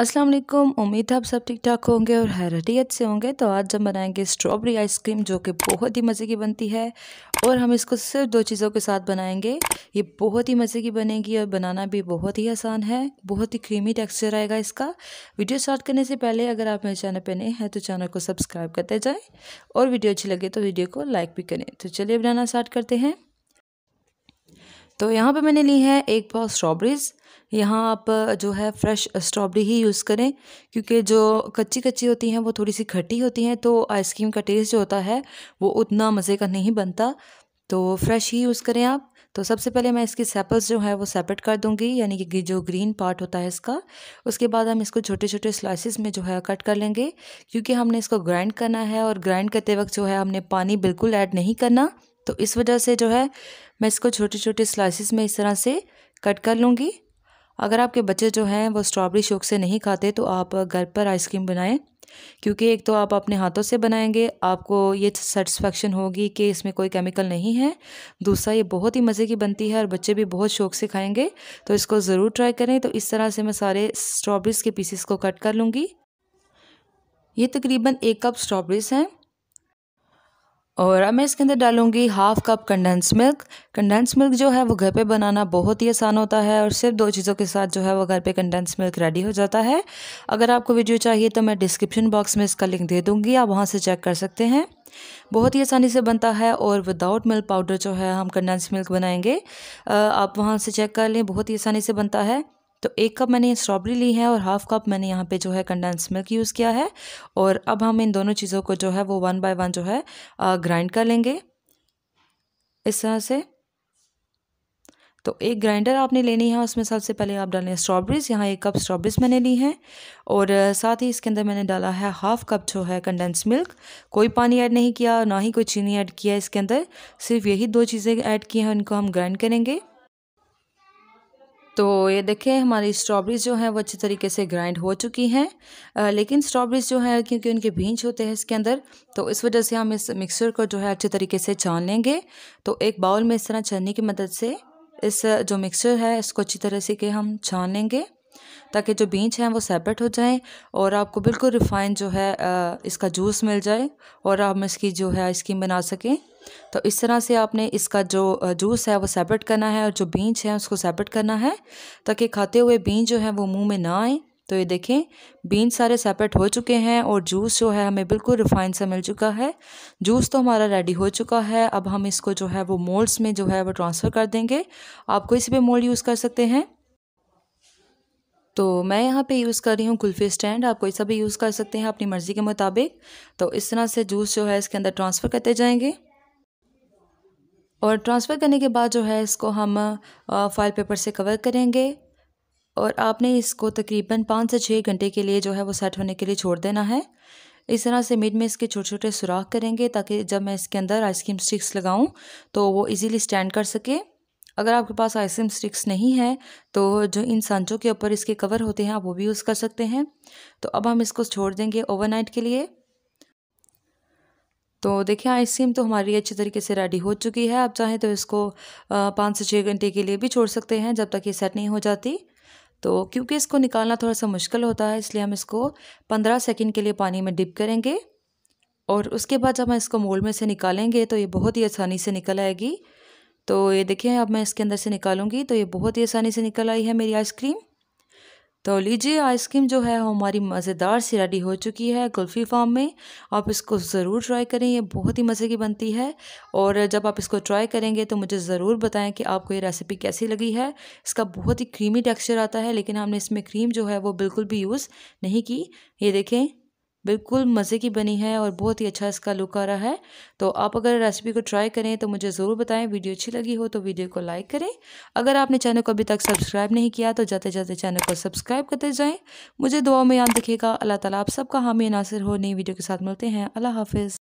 अस्सलाम वालेकुम उम्मीद है आप सब ठीक ठाक होंगे और हैरियत से होंगे तो आज हम बनाएंगे स्ट्रॉबेरी आइसक्रीम जो कि बहुत ही मज़े की बनती है और हम इसको सिर्फ दो चीज़ों के साथ बनाएंगे ये बहुत ही मज़े की बनेगी और बनाना भी बहुत ही आसान है बहुत ही क्रीमी टेक्सचर आएगा इसका वीडियो स्टार्ट करने से पहले अगर आप मेरे चैनल पर नए हैं तो चैनल को सब्सक्राइब करते जाएँ और वीडियो अच्छी लगे तो वीडियो को लाइक भी करें तो चलिए बनाना स्टार्ट करते हैं तो यहाँ पे मैंने ली है एक पाव स्ट्रॉबेरीज़ यहाँ आप जो है फ्रेश स्ट्रॉबेरी ही यूज़ करें क्योंकि जो कच्ची कच्ची होती हैं वो थोड़ी सी खट्टी होती हैं तो आइसक्रीम का टेस्ट जो होता है वो उतना मज़े का नहीं बनता तो फ्रेश ही यूज़ करें आप तो सबसे पहले मैं इसके सेपल्स जो है वो सेपरेट कर दूंगी यानी कि जो ग्रीन पार्ट होता है इसका उसके बाद हम इसको छोटे छोटे स्लाइसिस में जो है कट कर लेंगे क्योंकि हमने इसको ग्राइंड करना है और ग्राइंड करते वक्त जो है हमने पानी बिल्कुल ऐड नहीं करना तो इस वजह से जो है मैं इसको छोटे छोटे स्लाइसिस में इस तरह से कट कर लूँगी अगर आपके बच्चे जो हैं वो स्ट्रॉबेरी शौक से नहीं खाते तो आप घर पर आइसक्रीम बनाएं क्योंकि एक तो आप अपने हाथों से बनाएंगे आपको ये सेटिस्फेक्शन होगी कि इसमें कोई केमिकल नहीं है दूसरा ये बहुत ही मज़े की बनती है और बच्चे भी बहुत शौक से खाएंगे तो इसको ज़रूर ट्राई करें तो इस तरह से मैं सारे स्ट्रॉबेरीज़ के पीसीस को कट कर लूँगी ये तकरीबन एक कप स्ट्रॉबेरीज़ हैं और अब मैं इसके अंदर डालूँगी half cup condensed milk condensed milk जो है वो घर पे बनाना बहुत ही आसान होता है और सिर्फ दो चीज़ों के साथ जो है वो घर पे कंडेंस मिल्क रेडी हो जाता है अगर आपको वीडियो चाहिए तो मैं डिस्क्रिप्शन बॉक्स में इसका लिंक दे दूँगी आप वहाँ से चेक कर सकते हैं बहुत ही आसानी से बनता है और विदाउट मिल्क पाउडर जो है हम कंडेंस मिल्क बनाएंगे आप वहाँ से चेक कर लें बहुत ही आसानी से बनता है तो एक कप मैंने स्ट्रॉबेरी ली है और हाफ कप मैंने यहाँ पे जो है कंडेंस मिल्क यूज़ किया है और अब हम इन दोनों चीज़ों को जो है वो वन बाय वन जो है ग्राइंड कर लेंगे इस तरह से तो एक ग्राइंडर आपने लेनी है उसमें सबसे पहले आप डालें स्ट्रॉबेरीज यहाँ एक कप स्ट्रॉबेरीज मैंने ली हैं और साथ ही इसके अंदर मैंने डाला है हाफ कप जो है कंडेंस मिल्क कोई पानी ऐड नहीं किया ना ही कोई चीनी ऐड किया इसके अंदर सिर्फ यही दो चीज़ें ऐड की हैं उनको हम ग्राइंड करेंगे तो ये देखें हमारी स्ट्रॉबेरीज़ जो हैं वो अच्छे तरीके से ग्राइंड हो चुकी हैं लेकिन स्ट्रॉबेरीज़ जो हैं क्योंकि उनके भींच होते हैं इसके अंदर तो इस वजह से हम इस मिक्सचर को जो है अच्छे तरीके से छान लेंगे तो एक बाउल में इस तरह छन्नी की मदद से इस जो मिक्सचर है इसको अच्छी तरह से के हम छान लेंगे ताकि जो बीच हैं वो सेपरेट हो जाएं और आपको बिल्कुल रिफ़ाइन जो है इसका जूस मिल जाए और आप इसकी जो है आइसक्रीम बना सकें तो इस तरह से आपने इसका जो जूस है वो सेपरेट करना है और जो बीच है उसको सेपरेट करना है ताकि खाते हुए बीच जो है वो मुँह में ना आए तो ये देखें बीन्स सारे सेपरेट हो चुके हैं और जूस जो है हमें बिल्कुल रिफाइन सा मिल चुका है जूस तो हमारा रेडी हो चुका है अब हम इसको जो है वो मोल्ड्स में जो है वो ट्रांसफ़र कर देंगे आप कोई से भी मोल्ड यूज़ कर सकते हैं तो मैं यहाँ पे यूज़ कर रही हूँ कुल्फ़ी स्टैंड आप कोई सा भी यूज़ कर सकते हैं अपनी मर्ज़ी के मुताबिक तो इस तरह से जूस जो है इसके अंदर ट्रांसफ़र करते जाएंगे और ट्रांसफ़र करने के बाद जो है इसको हम फाइल पेपर से कवर करेंगे और आपने इसको तकरीबन पाँच से छः घंटे के लिए जो है वो सेट होने के लिए छोड़ देना है इस तरह से मिड में इसके छोटे छोटे सुराख करेंगे ताकि जब मैं इसके अंदर आइसक्रीम स्टिक्स लगाऊं तो वो इजीली स्टैंड कर सके अगर आपके पास आइसम स्टिक्स नहीं है तो जो इन सांचों के ऊपर इसके कवर होते हैं आप वो भी यूज़ कर सकते हैं तो अब हम इसको छोड़ देंगे ओवरनाइट के लिए तो देखिए आइसक्रीम तो हमारी अच्छी तरीके से रेडी हो चुकी है आप चाहें तो इसको पाँच से छः घंटे के लिए भी छोड़ सकते हैं जब तक ये सेट नहीं हो जाती तो क्योंकि इसको निकालना थोड़ा सा मुश्किल होता है इसलिए हम इसको पंद्रह सेकेंड के लिए पानी में डिप करेंगे और उसके बाद जब हम इसको मोल में से निकालेंगे तो ये बहुत ही आसानी से निकल आएगी तो ये देखें अब मैं इसके अंदर से निकालूंगी तो ये बहुत ही आसानी से निकल आई है मेरी आइसक्रीम तो लीजिए आइसक्रीम जो है हमारी मज़ेदार सी रेडी हो चुकी है कुल्फ़ी फार्म में आप इसको ज़रूर ट्राई करें ये बहुत ही मज़े की बनती है और जब आप इसको ट्राई करेंगे तो मुझे ज़रूर बताएं कि आपको ये रेसिपी कैसी लगी है इसका बहुत ही क्रीमी टेक्सचर आता है लेकिन हमने इसमें क्रीम जो है वो बिल्कुल भी यूज़ नहीं की ये देखें बिल्कुल मज़े की बनी है और बहुत ही अच्छा इसका लुक आ रहा है तो आप अगर रेसिपी को ट्राई करें तो मुझे ज़रूर बताएं वीडियो अच्छी लगी हो तो वीडियो को लाइक करें अगर आपने चैनल को अभी तक सब्सक्राइब नहीं किया तो जाते जाते चैनल को सब्सक्राइब करते जाएं मुझे दुआ में याद दिखेगा अल्लाह ताला आप सबका हामी नासिर हो नई वीडियो के साथ मिलते हैं अल्लाह हाफिज़